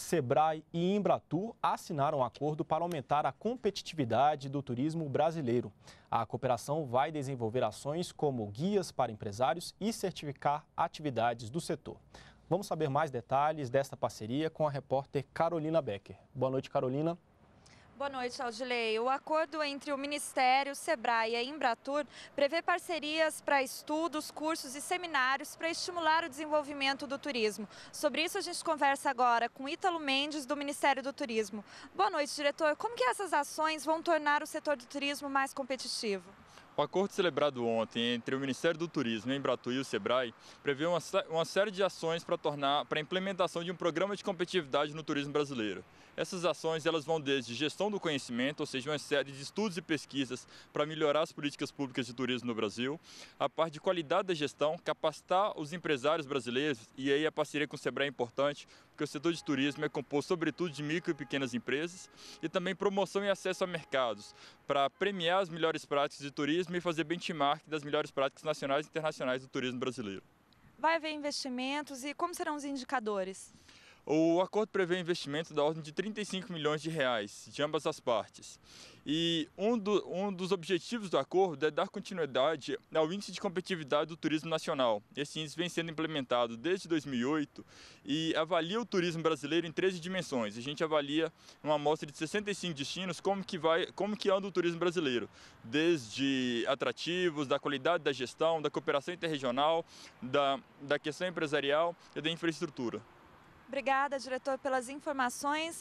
Sebrae e Embratur assinaram um acordo para aumentar a competitividade do turismo brasileiro. A cooperação vai desenvolver ações como guias para empresários e certificar atividades do setor. Vamos saber mais detalhes desta parceria com a repórter Carolina Becker. Boa noite, Carolina. Boa noite, Aldilei. O acordo entre o Ministério, o SEBRAE e a Embratur prevê parcerias para estudos, cursos e seminários para estimular o desenvolvimento do turismo. Sobre isso a gente conversa agora com Ítalo Mendes, do Ministério do Turismo. Boa noite, diretor. Como que essas ações vão tornar o setor do turismo mais competitivo? O acordo celebrado ontem entre o Ministério do Turismo, Embratu e o Sebrae prevê uma, uma série de ações para tornar para a implementação de um programa de competitividade no turismo brasileiro. Essas ações elas vão desde gestão do conhecimento, ou seja, uma série de estudos e pesquisas para melhorar as políticas públicas de turismo no Brasil, a parte de qualidade da gestão, capacitar os empresários brasileiros e aí a parceria com o Sebrae é importante, porque o setor de turismo é composto sobretudo de micro e pequenas empresas e também promoção e acesso a mercados para premiar as melhores práticas de turismo assumir fazer benchmark das melhores práticas nacionais e internacionais do turismo brasileiro. Vai haver investimentos e como serão os indicadores? O acordo prevê investimentos da ordem de 35 milhões de reais de ambas as partes. E um, do, um, dos objetivos do acordo é dar continuidade ao índice de competitividade do turismo nacional. Esse índice vem sendo implementado desde 2008 e avalia o turismo brasileiro em 13 dimensões. A gente avalia uma amostra de 65 destinos como que vai, como que anda o turismo brasileiro, desde atrativos, da qualidade da gestão, da cooperação interregional, da, da questão empresarial e da infraestrutura. Obrigada, diretor, pelas informações.